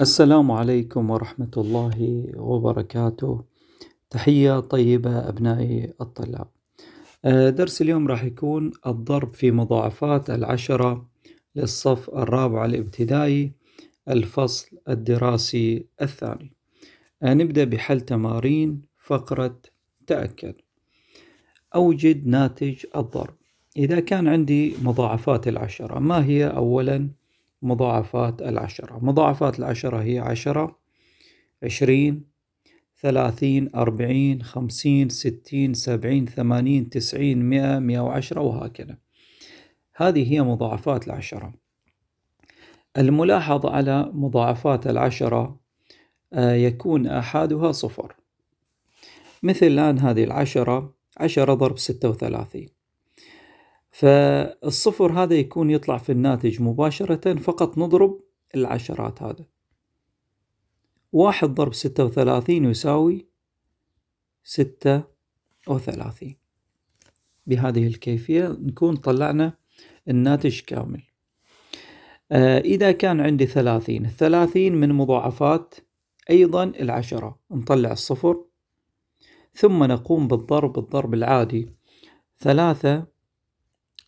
السلام عليكم ورحمة الله وبركاته تحية طيبة أبنائي الطلاب آه، درس اليوم راح يكون الضرب في مضاعفات العشرة للصف الرابع الابتدائي الفصل الدراسي الثاني آه، نبدأ بحل تمارين فقرة تأكد أوجد ناتج الضرب إذا كان عندي مضاعفات العشرة ما هي أولا مضاعفات العشرة مضاعفات العشرة هي عشرة عشرين ثلاثين أربعين خمسين ستين سبعين ثمانين تسعين مئة مئة وعشرة وهكذا هذه هي مضاعفات العشرة الملاحظ على مضاعفات العشرة آه، يكون أحدها صفر مثل الآن هذه العشرة عشرة ضرب ستة وثلاثين فالصفر هذا يكون يطلع في الناتج مباشرة فقط نضرب العشرات هذا واحد ضرب ستة وثلاثين يساوي ستة وثلاثين بهذه الكيفية نكون طلعنا الناتج كامل آه، إذا كان عندي ثلاثين الثلاثين من مضاعفات أيضا العشرة نطلع الصفر ثم نقوم بالضرب الضرب العادي ثلاثة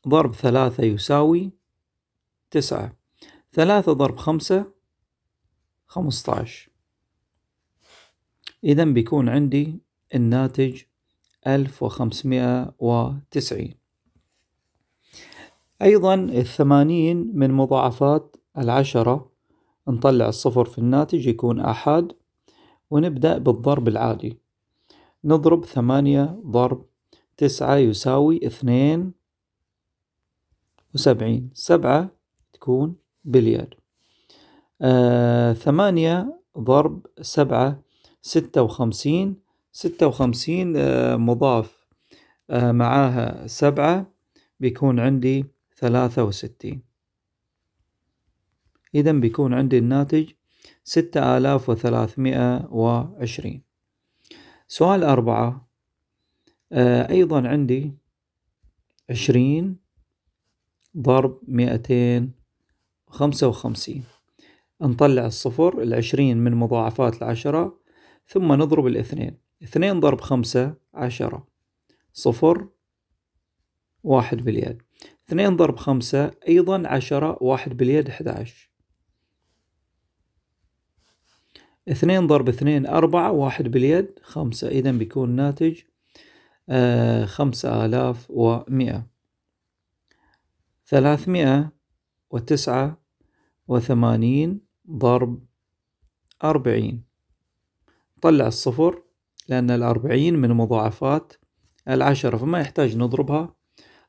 ضرب ثلاثة يساوي تسعة ثلاثة ضرب خمسة خمسطعش إذا بيكون عندي الناتج ألف وخمسمائة وتسعين أيضا الثمانين من مضاعفات العشرة نطلع الصفر في الناتج يكون أحد ونبدأ بالضرب العادي نضرب ثمانية ضرب تسعة يساوي اثنين وسبعين سبعة تكون بليار آه ثمانية ضرب سبعة ستة وخمسين ستة وخمسين آه مضاف آه معاها سبعة بيكون عندي ثلاثة وستين إذا بيكون عندي الناتج ستة آلاف وثلاثمائة وعشرين سؤال أربعة آه أيضا عندي عشرين ضرب مئتين خمسة وخمسين نطلع الصفر العشرين من مضاعفات العشرة ثم نضرب الاثنين اثنين ضرب خمسة عشرة صفر واحد باليد اثنين ضرب خمسة أيضا عشرة واحد باليد أحد عشر اثنين ضرب اثنين أربعة واحد باليد خمسة إذا بيكون ناتج آه، خمسة آلاف ومئة ثلاثمائة وتسعة وثمانين ضرب أربعين طلع الصفر لأن الأربعين من مضاعفات العشرة فما يحتاج نضربها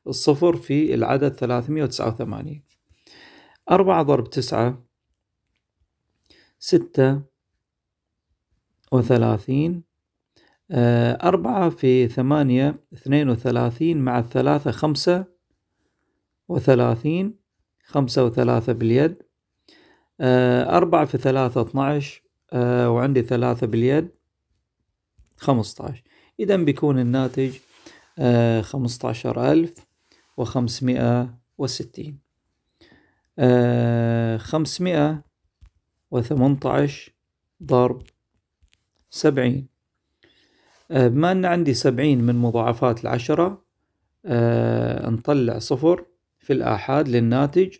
الصفر في العدد ثلاثمائة وتسعة وثمانين أربعة ضرب تسعة ستة وثلاثين آه، أربعة في ثمانية اثنين وثلاثين مع الثلاثة خمسة وثلاثين خمسة وثلاثة باليد آه، أربعة في ثلاثة اثناعش آه، وعندي ثلاثة باليد خمسطعش إذا بيكون الناتج آه، خمسطعشر ألف وخمسمائة وستين خمسمائة وثمنطعش ضرب سبعين بما أن عندي سبعين من مضاعفات العشرة نطلع صفر في الآحاد للناتج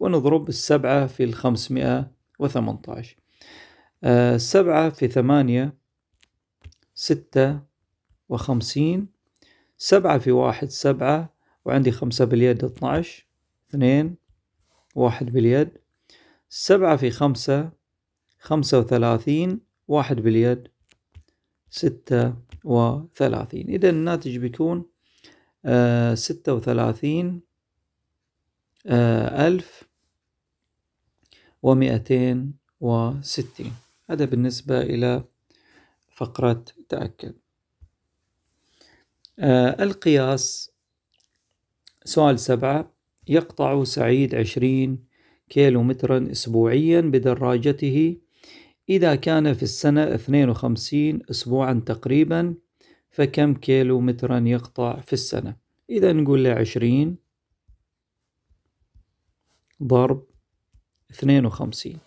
ونضرب السبعة في الخمسمائة وثمنتاش آه، سبعة في ثمانية ستة وخمسين سبعة في واحد سبعة وعندي خمسة باليد اتناش اثنين واحد باليد سبعة في خمسة خمسة وثلاثين واحد باليد ستة وثلاثين إذا الناتج بيكون آه، ستة وثلاثين آه، ألف ومئتين وستين هذا بالنسبة إلى فقرة تأكد آه، القياس سؤال سبعة يقطع سعيد عشرين كيلو مترا أسبوعيا بدراجته إذا كان في السنة 52 أسبوعا تقريبا فكم كيلو مترا يقطع في السنة إذا نقول له 20 ضرب 52 وخمسين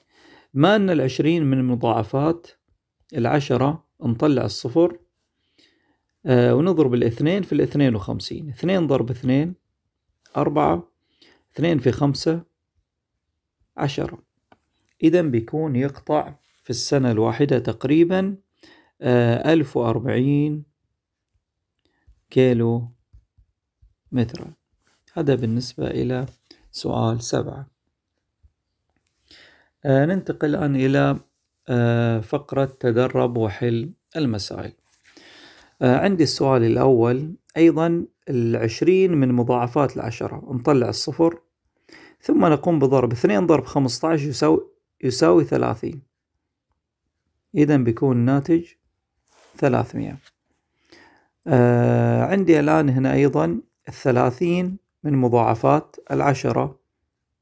ما أن العشرين من المضاعفات العشرة نطلع الصفر آه ونضرب الاثنين في الاثنين وخمسين اثنين ضرب اثنين أربعة اثنين في خمسة عشرة إذا بيكون يقطع في السنة الواحدة تقريبا آه، ألف وأربعين كيلو مترا هذا بالنسبة إلى سؤال سبعة آه، ننتقل الآن إلى آه، فقرة تدرب وحل المسائل آه، عندي السؤال الأول أيضا العشرين من مضاعفات العشرة نطلع الصفر ثم نقوم بضرب اثنين ضرب خمسة عشر يساوي, يساوي ثلاثين إذا بيكون الناتج ثلاثمية عندي الآن هنا أيضا الثلاثين من مضاعفات العشرة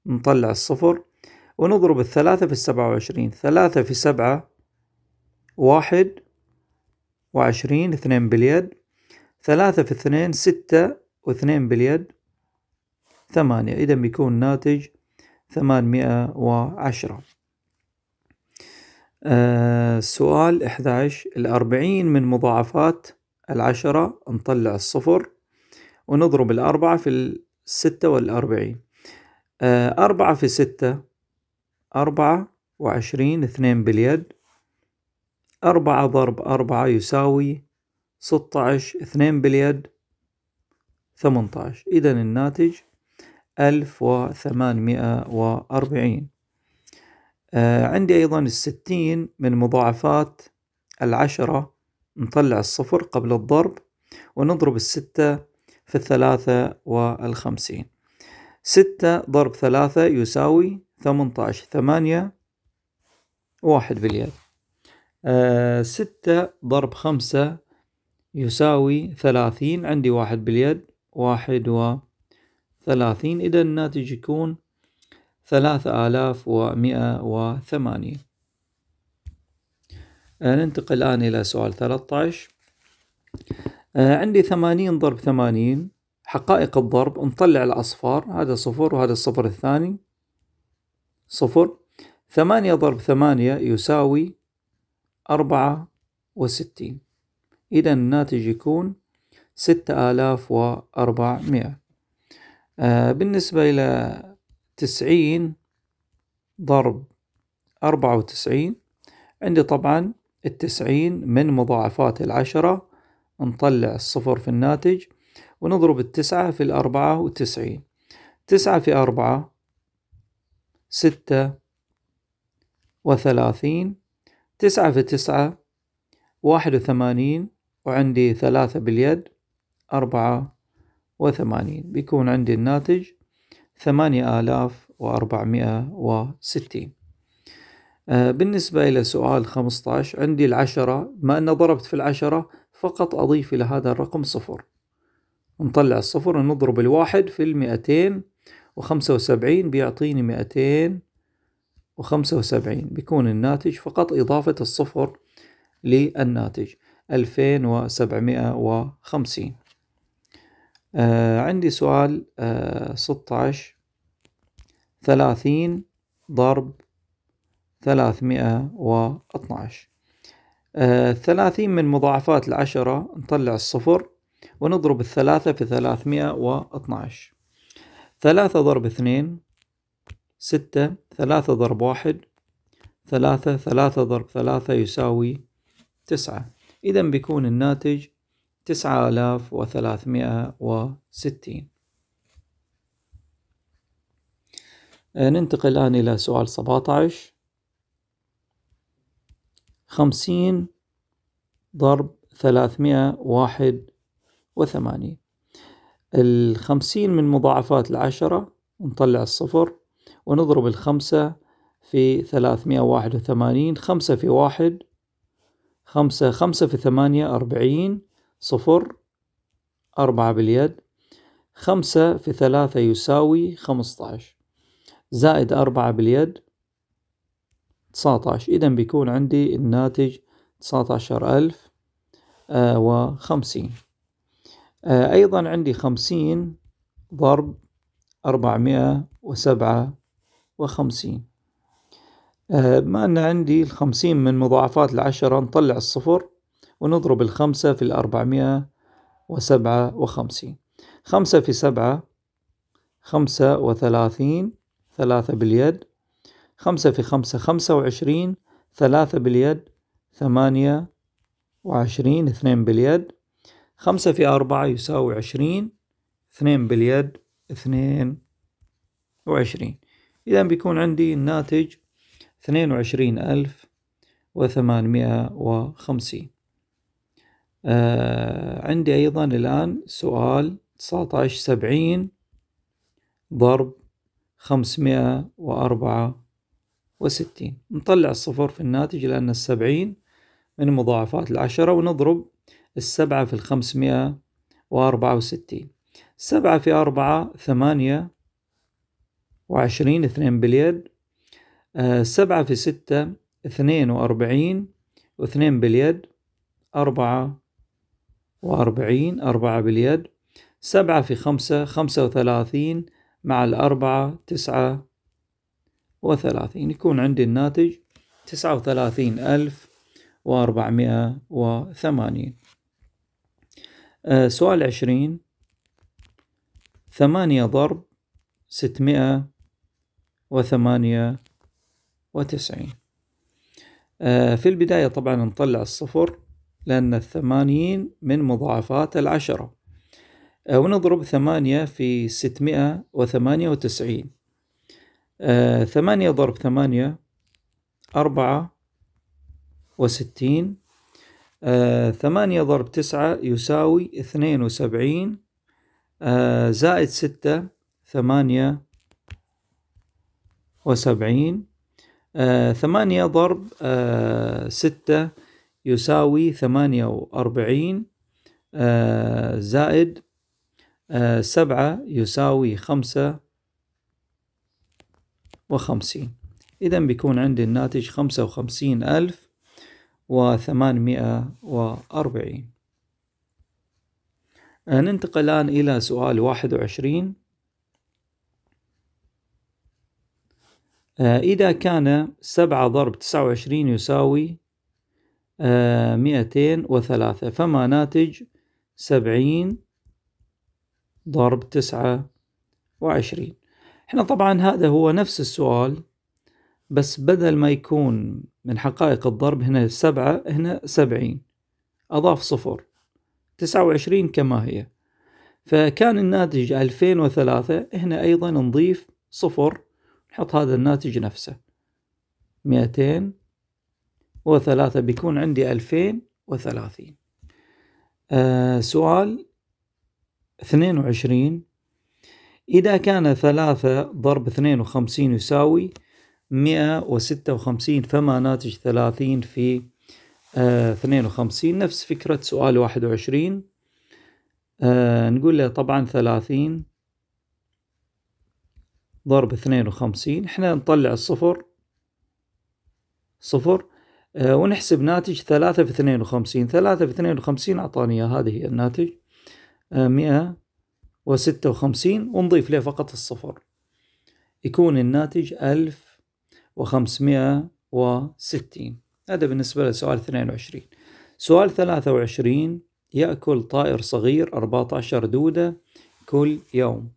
نطلع الصفر ونضرب الثلاثة في السبعة وعشرين ثلاثة في سبعة واحد وعشرين اثنين باليد ثلاثة في اثنين ستة واثنين باليد ثمانية إذا بيكون ناتج ثمانمائة وعشرة السؤال آه إحدى عشر الأربعين من مضاعفات العشرة نطلع الصفر ونضرب الأربعة في ستة والأربعين آه، أربعة في ستة أربعة وعشرين اثنين باليد أربعة ضرب أربعة يساوي ستة عشر اثنين باليد ثمانية إذن إذا الناتج ألف وثمانمائة وأربعين آه، عندي أيضا الستين من مضاعفات العشرة نطلع الصفر قبل الضرب ونضرب الستة في الثلاثة والخمسين ستة ضرب ثلاثة يساوي ثمنتاش ثمانية واحد باليد آه ستة ضرب خمسة يساوي ثلاثين عندي واحد باليد واحد وثلاثين إذا الناتج يكون ثلاثة آلاف ومئة وثمانية آه، ننتقل الآن إلى سؤال ثلاثة عشر آه، عندي ثمانين ضرب ثمانين حقائق الضرب نطلع الأصفار هذا صفر وهذا الصفر الثاني صفر ثمانية ضرب ثمانية يساوي أربعة وستين إذا الناتج يكون ستة آلاف وأربعمائة آه، بالنسبة إلى تسعين ضرب أربعة وتسعين عندي طبعا التسعين من مضاعفات العشرة نطلع الصفر في الناتج ونضرب التسعة في الأربعة وتسعين تسعة في أربعة ستة وثلاثين تسعة في تسعة واحد وثمانين وعندي ثلاثة باليد أربعة وثمانين بيكون عندي الناتج ثمانية آلاف وأربعمائة وستين آه، بالنسبة إلى سؤال خمسطعش عندي العشرة بما أن ضربت في العشرة فقط أضيف إلى هذا الرقم صفر نطلع الصفر نضرب الواحد في المئتين وخمسة وسبعين بيعطيني مئتين وخمسة وسبعين بيكون الناتج فقط إضافة الصفر للناتج ألفين وسبعمائة وخمسين آه، عندي سؤال آه، ستة عشر ثلاثين ضرب ثلاثمائة عشر آه، ثلاثين من مضاعفات العشرة نطلع الصفر ونضرب الثلاثة في ثلاثمائة واثناش ثلاثة ضرب اثنين ستة ثلاثة ضرب واحد ثلاثة ثلاثة ضرب ثلاثة يساوي تسعة إذا بيكون الناتج تسعة آلاف وثلاثمائة وستين آه، ننتقل الآن إلى سؤال سبعة عشر خمسين ضرب ثلاثمائة واحد وثمانين الخمسين من مضاعفات العشرة نطلع الصفر ونضرب الخمسة في ثلاثمائة واحد وثمانين خمسة في واحد خمسة خمسة في ثمانية أربعين صفر أربعة باليد خمسة في ثلاثة يساوي خمسة عشر زائد أربعة باليد 19 إذا بيكون عندي الناتج 19000 ألف آه، وخمسين آه، أيضا عندي خمسين ضرب 457 وسبعة وخمسين آه، أن عندي الخمسين من مضاعفات العشرة نطلع الصفر ونضرب الخمسة في الأربعمائة وسبعة وخمسين خمسة في سبعة خمسة وثلاثين ثلاثة باليد خمسة في خمسة خمسة وعشرين ثلاثة باليد ثمانية وعشرين اثنين باليد خمسة في أربعة يساوي عشرين اثنين باليد اثنين وعشرين إذا بيكون عندي الناتج اثنين وعشرين ألف وثمانمائة وخمسين آه عندي أيضا الآن سؤال تسعة عشر سبعين ضرب خمسمائة وأربعة وستين نطلع الصفر في الناتج لأن السبعين من مضاعفات العشرة ونضرب السبعة في الخمسمائة وأربعة وستين سبعة في أربعة ثمانية وعشرين اثنين باليد آه، سبعة في ستة اثنين وأربعين واثنين باليد أربعة وأربعين أربعة باليد سبعة في خمسة خمسة وثلاثين مع الأربعة تسعة وثلاثين يكون عندي الناتج تسعة وثلاثين ألف وأربعمائة وثمانين آه، سؤال عشرين ثمانية ضرب ستمائة وثمانية وتسعين آه، في البداية طبعا نطلع الصفر لأن الثمانين من مضاعفات العشرة آه، ونضرب ثمانية في ستمائة وثمانية وتسعين آه، ثمانية ضرب ثمانية أربعة وستين آه ثمانية ضرب تسعة يساوي اثنين وسبعين آه زائد ستة ثمانية وسبعين آه ثمانية ضرب آه ستة يساوي ثمانية وأربعين آه زائد آه سبعة يساوي خمسة وخمسين إذا بيكون عندي الناتج خمسة وخمسين ألف وثمانمائة وأربعين آه، ننتقل الآن إلى سؤال واحد وعشرين آه، إذا كان سبعة ضرب تسعة وعشرين يساوي آه، مئتين وثلاثة فما ناتج سبعين ضرب تسعة وعشرين احنا طبعا هذا هو نفس السؤال بس بدل ما يكون من حقائق الضرب هنا سبعة هنا سبعين أضاف صفر تسعة وعشرين كما هي فكان الناتج ألفين وثلاثة هنا أيضا نضيف صفر نحط هذا الناتج نفسه مئتين وثلاثة بيكون عندي ألفين وثلاثين آه سؤال اثنين وعشرين إذا كان ثلاثة ضرب اثنين وخمسين يساوي مئة وستة وخمسين فما ناتج ثلاثين في آه، اثنين وخمسين نفس فكرة سؤال واحد وعشرين آه، نقول له طبعا ثلاثين ضرب اثنين وخمسين احنا نطلع الصفر صفر آه ونحسب ناتج ثلاثة في اثنين وخمسين ثلاثة في اثنين وخمسين أعطاني هذه هي الناتج آه، مئة وستة وخمسين ونضيف له فقط الصفر يكون الناتج ألف وخمسمائة وستين هذا بالنسبة لسؤال اثنين وعشرين سؤال ثلاثة وعشرين يأكل طائر صغير أربعة عشر دودة كل يوم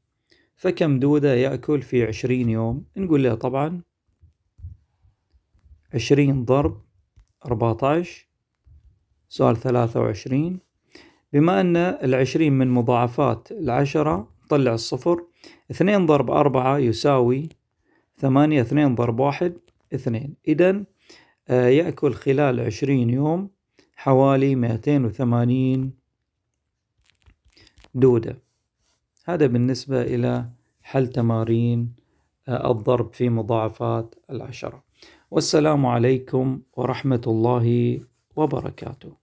فكم دودة يأكل في عشرين يوم نقول له طبعا عشرين ضرب أربعة عشر سؤال ثلاثة وعشرين بما أن العشرين من مضاعفات العشرة نطلع الصفر اثنين ضرب أربعة يساوي ثمانية اثنين ضرب واحد اثنين إذا آه، يأكل خلال عشرين يوم حوالي مئتين وثمانين دودة هذا بالنسبة إلى حل تمارين آه، الضرب في مضاعفات العشرة والسلام عليكم ورحمة الله وبركاته